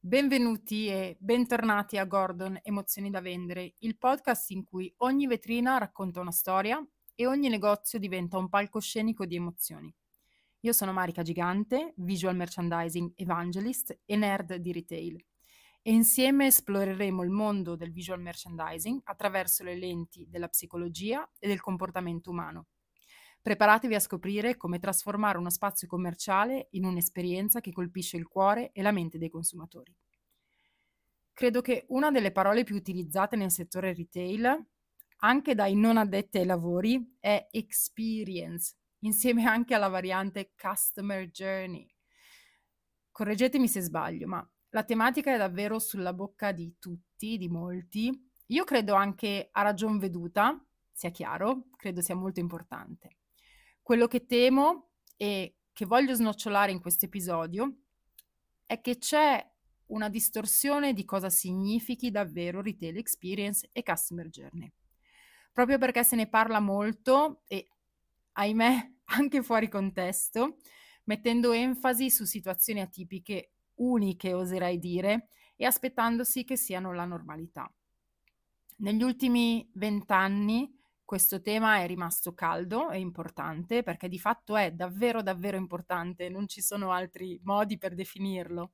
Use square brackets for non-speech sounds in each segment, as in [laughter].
Benvenuti e bentornati a Gordon Emozioni da vendere, il podcast in cui ogni vetrina racconta una storia e ogni negozio diventa un palcoscenico di emozioni. Io sono Marica Gigante, visual merchandising evangelist e nerd di retail. E insieme esploreremo il mondo del visual merchandising attraverso le lenti della psicologia e del comportamento umano. Preparatevi a scoprire come trasformare uno spazio commerciale in un'esperienza che colpisce il cuore e la mente dei consumatori. Credo che una delle parole più utilizzate nel settore retail, anche dai non addetti ai lavori, è experience, insieme anche alla variante customer journey. Correggetemi se sbaglio, ma la tematica è davvero sulla bocca di tutti, di molti. Io credo anche a ragion veduta, sia chiaro, credo sia molto importante. Quello che temo e che voglio snocciolare in questo episodio è che c'è una distorsione di cosa significhi davvero retail experience e customer journey. Proprio perché se ne parla molto e ahimè [laughs] anche fuori contesto, mettendo enfasi su situazioni atipiche, uniche oserei dire, e aspettandosi che siano la normalità. Negli ultimi vent'anni questo tema è rimasto caldo e importante perché di fatto è davvero davvero importante, non ci sono altri modi per definirlo.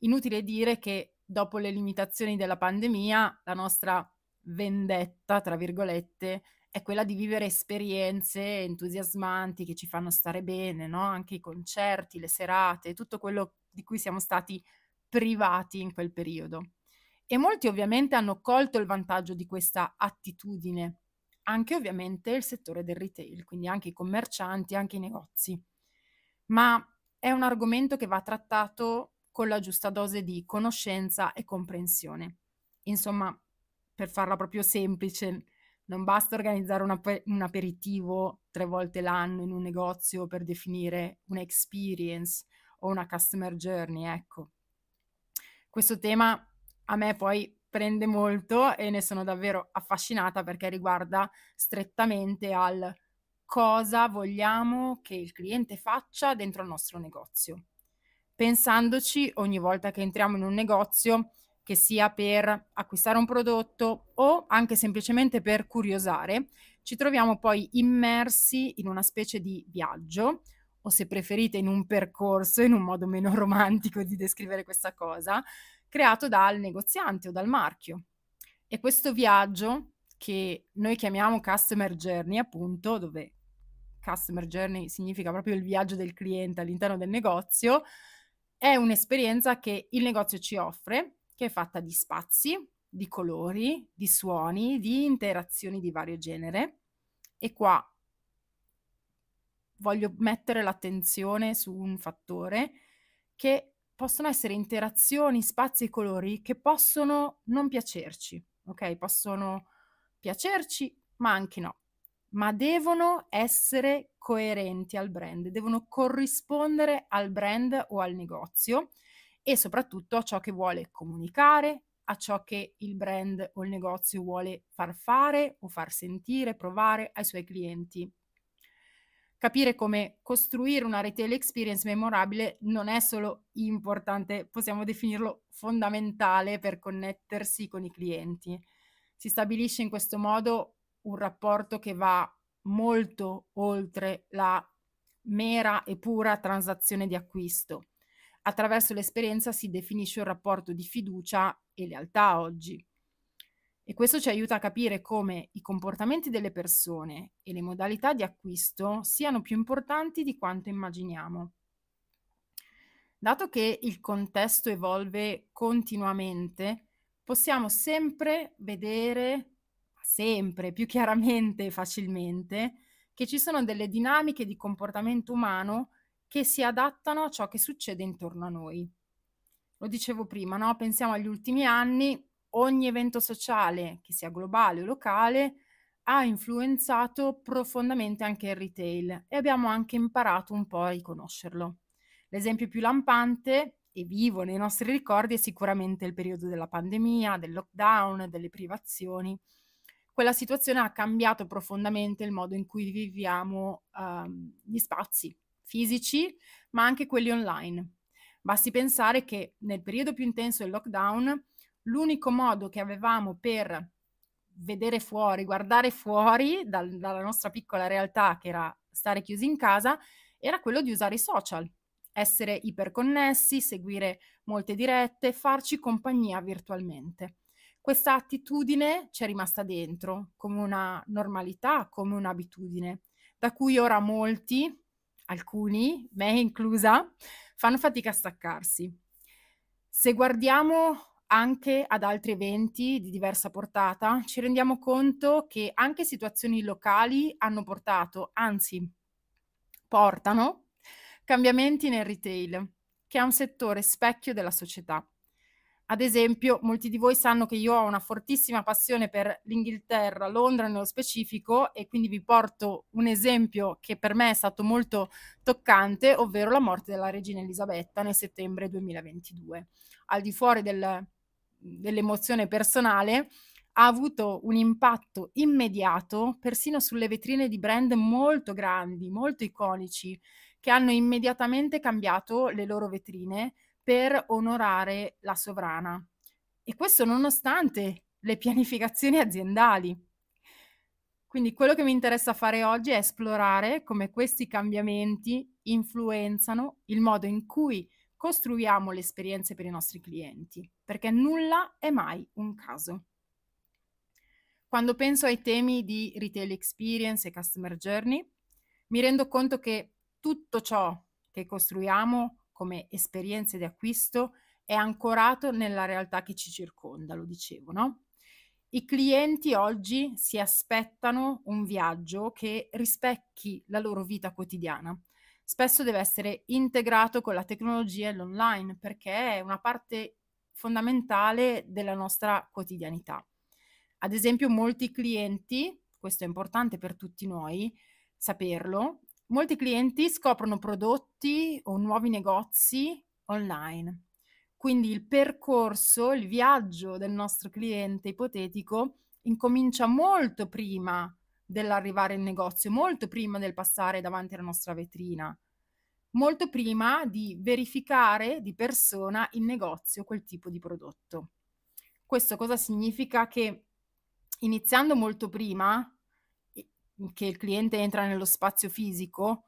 Inutile dire che dopo le limitazioni della pandemia la nostra vendetta, tra virgolette, è quella di vivere esperienze entusiasmanti che ci fanno stare bene, no? anche i concerti, le serate, tutto quello di cui siamo stati privati in quel periodo. E molti ovviamente hanno colto il vantaggio di questa attitudine anche ovviamente il settore del retail, quindi anche i commercianti, anche i negozi. Ma è un argomento che va trattato con la giusta dose di conoscenza e comprensione. Insomma, per farla proprio semplice, non basta organizzare un, ap- un aperitivo tre volte l'anno in un negozio per definire un'experience o una customer journey, ecco. Questo tema a me poi prende molto e ne sono davvero affascinata perché riguarda strettamente al cosa vogliamo che il cliente faccia dentro il nostro negozio. Pensandoci ogni volta che entriamo in un negozio, che sia per acquistare un prodotto o anche semplicemente per curiosare, ci troviamo poi immersi in una specie di viaggio o se preferite in un percorso, in un modo meno [laughs] romantico di descrivere questa cosa, creato dal negoziante o dal marchio. E questo viaggio che noi chiamiamo customer journey, appunto, dove customer journey significa proprio il viaggio del cliente all'interno del negozio, è un'esperienza che il negozio ci offre, che è fatta di spazi, di colori, di suoni, di interazioni di vario genere. E qua voglio mettere l'attenzione su un fattore che possono essere interazioni, spazi e colori che possono non piacerci, ok? Possono piacerci, ma anche no. Ma devono essere coerenti al brand, devono corrispondere al brand o al negozio e soprattutto a ciò che vuole comunicare, a ciò che il brand o il negozio vuole far fare o far sentire, provare ai suoi clienti capire come costruire una retail experience memorabile non è solo importante, possiamo definirlo fondamentale per connettersi con i clienti. Si stabilisce in questo modo un rapporto che va molto oltre la mera e pura transazione di acquisto. Attraverso l'esperienza si definisce un rapporto di fiducia e lealtà oggi. E questo ci aiuta a capire come i comportamenti delle persone e le modalità di acquisto siano più importanti di quanto immaginiamo. Dato che il contesto evolve continuamente, possiamo sempre vedere, sempre più chiaramente e facilmente, che ci sono delle dinamiche di comportamento umano che si adattano a ciò che succede intorno a noi. Lo dicevo prima, no? pensiamo agli ultimi anni, ogni evento sociale, che sia globale o locale, ha influenzato profondamente anche il retail e abbiamo anche imparato un po' a riconoscerlo. L'esempio più lampante e vivo nei nostri ricordi è sicuramente il periodo della pandemia, del lockdown, delle privazioni. Quella situazione ha cambiato profondamente il modo in cui viviamo um, gli spazi fisici, ma anche quelli online. Basti pensare che nel periodo più intenso del lockdown l'unico modo che avevamo per vedere fuori, guardare fuori dal, dalla nostra piccola realtà che era stare chiusi in casa, era quello di usare i social, essere iperconnessi, seguire molte dirette, farci compagnia virtualmente. Questa attitudine ci è rimasta dentro come una normalità, come un'abitudine, da cui ora molti, alcuni, me inclusa, fanno fatica a staccarsi. Se guardiamo anche ad altri eventi di diversa portata, ci rendiamo conto che anche situazioni locali hanno portato, anzi portano, cambiamenti nel retail, che è un settore specchio della società. Ad esempio, molti di voi sanno che io ho una fortissima passione per l'Inghilterra, Londra nello specifico, e quindi vi porto un esempio che per me è stato molto toccante, ovvero la morte della regina Elisabetta nel settembre 2022. Al di fuori del dell'emozione personale, ha avuto un impatto immediato persino sulle vetrine di brand molto grandi, molto iconici, che hanno immediatamente cambiato le loro vetrine per onorare la sovrana. E questo nonostante le pianificazioni aziendali. Quindi quello che mi interessa fare oggi è esplorare come questi cambiamenti influenzano il modo in cui costruiamo le esperienze per i nostri clienti, perché nulla è mai un caso. Quando penso ai temi di retail experience e customer journey, mi rendo conto che tutto ciò che costruiamo come esperienze di acquisto è ancorato nella realtà che ci circonda, lo dicevo, no? I clienti oggi si aspettano un viaggio che rispecchi la loro vita quotidiana spesso deve essere integrato con la tecnologia e l'online perché è una parte fondamentale della nostra quotidianità. Ad esempio, molti clienti, questo è importante per tutti noi saperlo, molti clienti scoprono prodotti o nuovi negozi online. Quindi il percorso, il viaggio del nostro cliente ipotetico incomincia molto prima dell'arrivare in negozio, molto prima del passare davanti alla nostra vetrina, molto prima di verificare di persona in negozio quel tipo di prodotto. Questo cosa significa? Che iniziando molto prima, che il cliente entra nello spazio fisico,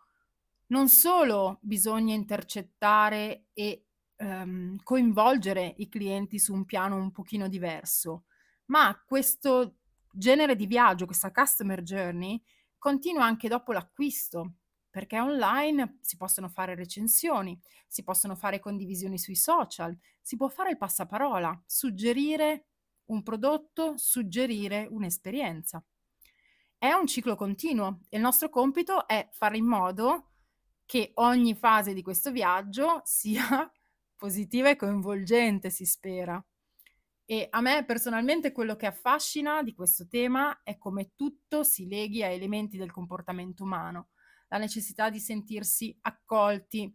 non solo bisogna intercettare e ehm, coinvolgere i clienti su un piano un pochino diverso, ma questo genere di viaggio, questa customer journey, continua anche dopo l'acquisto, perché online si possono fare recensioni, si possono fare condivisioni sui social, si può fare il passaparola, suggerire un prodotto, suggerire un'esperienza. È un ciclo continuo e il nostro compito è fare in modo che ogni fase di questo viaggio sia [laughs] positiva e coinvolgente, si spera. E a me personalmente quello che affascina di questo tema è come tutto si leghi a elementi del comportamento umano, la necessità di sentirsi accolti,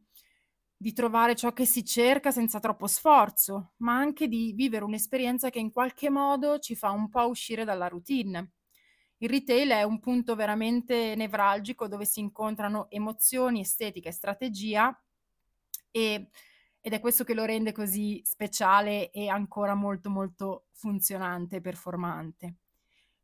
di trovare ciò che si cerca senza troppo sforzo, ma anche di vivere un'esperienza che in qualche modo ci fa un po' uscire dalla routine. Il retail è un punto veramente nevralgico dove si incontrano emozioni, estetica e strategia e ed è questo che lo rende così speciale e ancora molto molto funzionante e performante.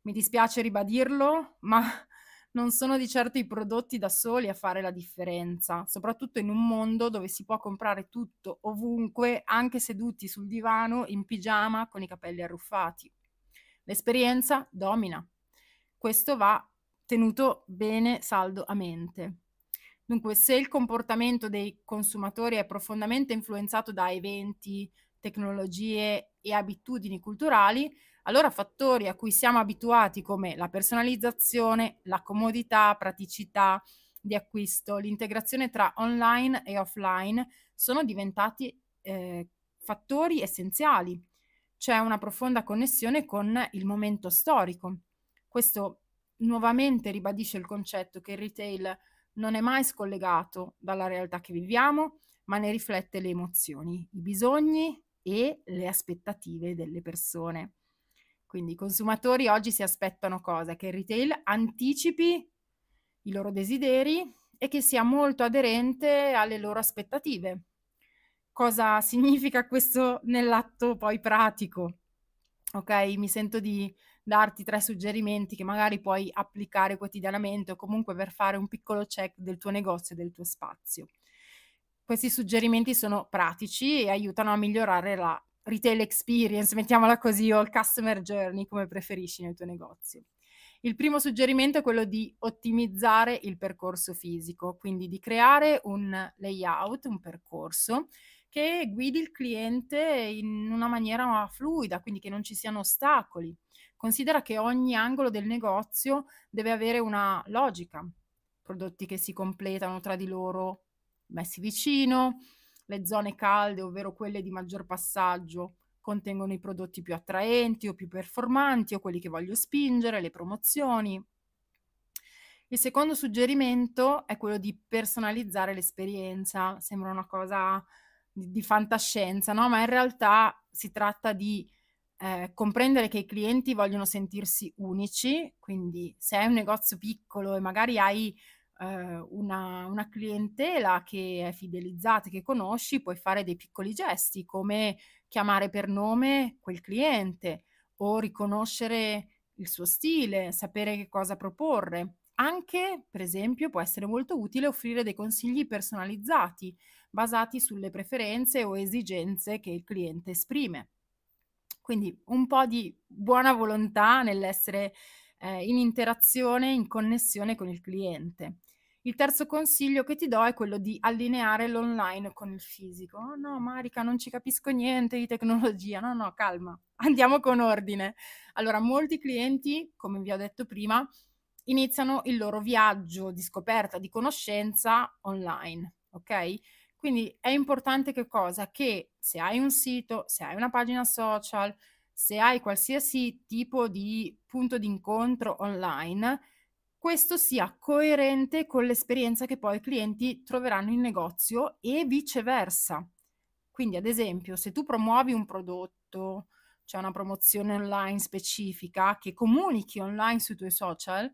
Mi dispiace ribadirlo, ma [laughs] non sono di certo i prodotti da soli a fare la differenza, soprattutto in un mondo dove si può comprare tutto ovunque, anche seduti sul divano, in pigiama, con i capelli arruffati. L'esperienza domina. Questo va tenuto bene saldo a mente. Dunque, se il comportamento dei consumatori è profondamente influenzato da eventi, tecnologie e abitudini culturali, allora fattori a cui siamo abituati come la personalizzazione, la comodità, praticità di acquisto, l'integrazione tra online e offline sono diventati eh, fattori essenziali. C'è una profonda connessione con il momento storico. Questo nuovamente ribadisce il concetto che il retail non è mai scollegato dalla realtà che viviamo, ma ne riflette le emozioni, i bisogni e le aspettative delle persone. Quindi i consumatori oggi si aspettano cosa? Che il retail anticipi i loro desideri e che sia molto aderente alle loro aspettative. Cosa significa questo nell'atto poi pratico? Ok, mi sento di darti tre suggerimenti che magari puoi applicare quotidianamente o comunque per fare un piccolo check del tuo negozio e del tuo spazio. Questi suggerimenti sono pratici e aiutano a migliorare la retail experience, mettiamola così, o il customer journey, come preferisci nel tuo negozio. Il primo suggerimento è quello di ottimizzare il percorso fisico, quindi di creare un layout, un percorso che guidi il cliente in una maniera fluida, quindi che non ci siano ostacoli. Considera che ogni angolo del negozio deve avere una logica, prodotti che si completano tra di loro messi vicino, le zone calde, ovvero quelle di maggior passaggio, contengono i prodotti più attraenti o più performanti o quelli che voglio spingere, le promozioni. Il secondo suggerimento è quello di personalizzare l'esperienza. Sembra una cosa di, di fantascienza, no? Ma in realtà si tratta di eh, comprendere che i clienti vogliono sentirsi unici, quindi se hai un negozio piccolo e magari hai eh, una, una, clientela che è fidelizzata, che conosci, puoi fare dei piccoli gesti come chiamare per nome quel cliente o riconoscere il suo stile, sapere che cosa proporre. Anche, per esempio, può essere molto utile offrire dei consigli personalizzati, basati sulle preferenze o esigenze che il cliente esprime. Quindi un po' di buona volontà nell'essere eh, in interazione, in connessione con il cliente. Il terzo consiglio che ti do è quello di allineare l'online con il fisico. Oh no, Marica, non ci capisco niente di tecnologia. No, no, calma, andiamo con ordine. Allora, molti clienti, come vi ho detto prima, iniziano il loro viaggio di scoperta, di conoscenza online, ok? Quindi è importante che cosa? Che se hai un sito, se hai una pagina social, se hai qualsiasi tipo di punto di incontro online, questo sia coerente con l'esperienza che poi i clienti troveranno in negozio e viceversa. Quindi, ad esempio, se tu promuovi un prodotto, c'è cioè una promozione online specifica che comunichi online sui tuoi social,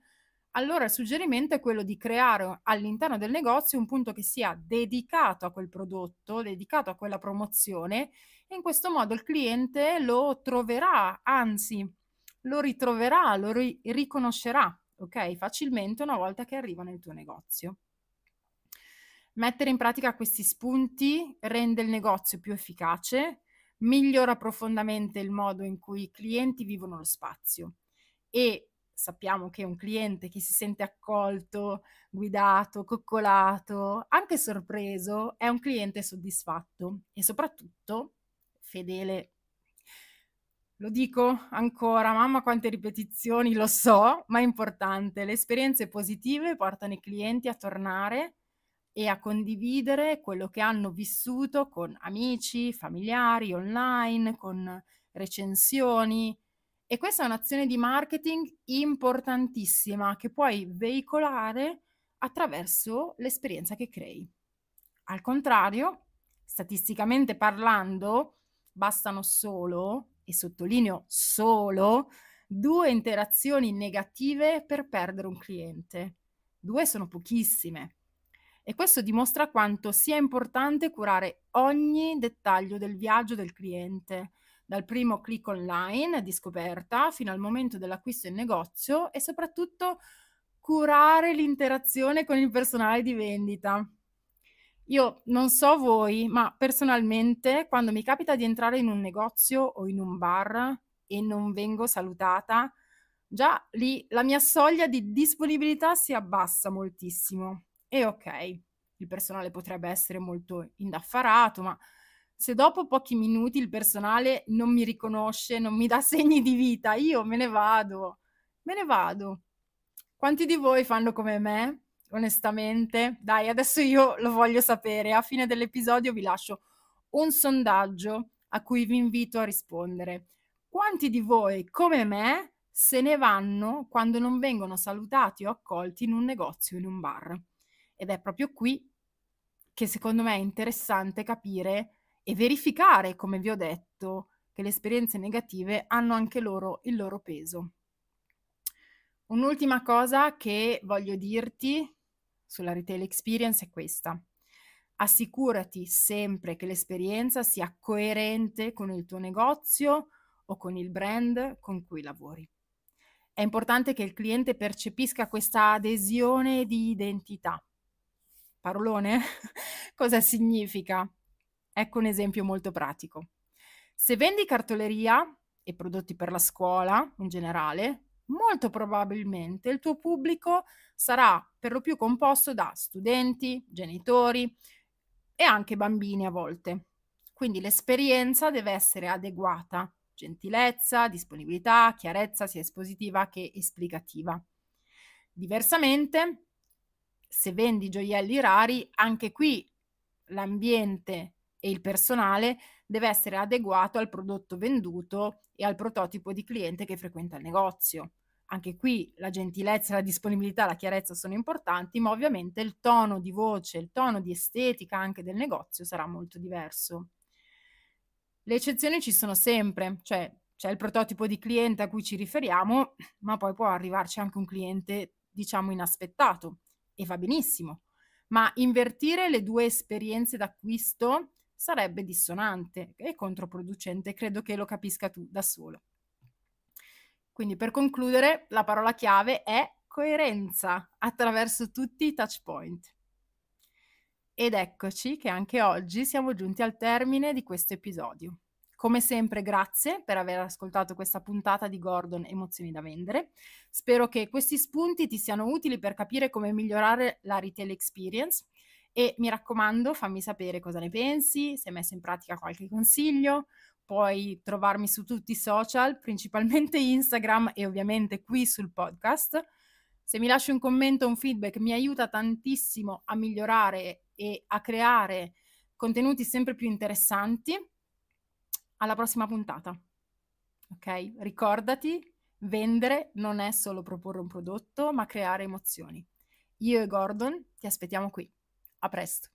allora il suggerimento è quello di creare all'interno del negozio un punto che sia dedicato a quel prodotto, dedicato a quella promozione e in questo modo il cliente lo troverà, anzi lo ritroverà, lo ri- riconoscerà, ok? Facilmente una volta che arriva nel tuo negozio. Mettere in pratica questi spunti rende il negozio più efficace, migliora profondamente il modo in cui i clienti vivono lo spazio e sappiamo che un cliente che si sente accolto, guidato, coccolato, anche sorpreso, è un cliente soddisfatto e soprattutto fedele. Lo dico ancora, mamma quante ripetizioni, lo so, ma è importante. Le esperienze positive portano i clienti a tornare e a condividere quello che hanno vissuto con amici, familiari, online, con recensioni, e questa è un'azione di marketing importantissima che puoi veicolare attraverso l'esperienza che crei. Al contrario, statisticamente parlando, bastano solo, e sottolineo solo, due interazioni negative per perdere un cliente. Due sono pochissime. E questo dimostra quanto sia importante curare ogni dettaglio del viaggio del cliente, dal primo click online di scoperta fino al momento dell'acquisto in negozio e soprattutto curare l'interazione con il personale di vendita. Io non so voi, ma personalmente quando mi capita di entrare in un negozio o in un bar e non vengo salutata, già lì la mia soglia di disponibilità si abbassa moltissimo. E ok, il personale potrebbe essere molto indaffarato, ma se dopo pochi minuti il personale non mi riconosce, non mi dà [laughs] segni di vita, io me ne vado, me ne vado. Quanti di voi fanno come me? Onestamente, dai, adesso io lo voglio sapere. A fine dell'episodio vi lascio un sondaggio a cui vi invito a rispondere. Quanti di voi, come me, se ne vanno quando non vengono salutati o accolti in un negozio, in un bar? Ed è proprio qui che secondo me è interessante capire e verificare, come vi ho detto, che le esperienze negative hanno anche loro il loro peso. Un'ultima cosa che voglio dirti sulla retail experience è questa. Assicurati sempre che l'esperienza sia coerente con il tuo negozio o con il brand con cui lavori. È importante che il cliente percepisca questa adesione di identità. Parolone? [laughs] Cosa significa? Ecco un esempio molto pratico. Se vendi cartoleria e prodotti per la scuola in generale, molto probabilmente il tuo pubblico sarà per lo più composto da studenti, genitori e anche bambini a volte. Quindi l'esperienza deve essere adeguata, gentilezza, disponibilità, chiarezza sia espositiva che esplicativa. Diversamente, se vendi gioielli rari, anche qui l'ambiente e il personale deve essere adeguato al prodotto venduto e al prototipo di cliente che frequenta il negozio. Anche qui la gentilezza, la disponibilità, la chiarezza sono importanti, ma ovviamente il tono di voce, il tono di estetica anche del negozio sarà molto diverso. Le eccezioni ci sono sempre, cioè c'è il prototipo di cliente a cui ci riferiamo, ma poi può arrivarci anche un cliente, diciamo, inaspettato e va benissimo. Ma invertire le due esperienze d'acquisto sarebbe dissonante e controproducente. Credo che lo capisca tu da solo. Quindi per concludere, la parola chiave è coerenza attraverso tutti i touch point. Ed eccoci che anche oggi siamo giunti al termine di questo episodio. Come sempre grazie per aver ascoltato questa puntata di Gordon Emozioni da vendere. Spero che questi spunti ti siano utili per capire come migliorare la retail experience e mi raccomando, fammi sapere cosa ne pensi, se hai messo in pratica qualche consiglio. Puoi trovarmi su tutti i social, principalmente Instagram e ovviamente qui sul podcast. Se mi lasci un commento, un feedback, mi aiuta tantissimo a migliorare e a creare contenuti sempre più interessanti. Alla prossima puntata. Ok? Ricordati, vendere non è solo proporre un prodotto, ma creare emozioni. Io e Gordon ti aspettiamo qui. A presto.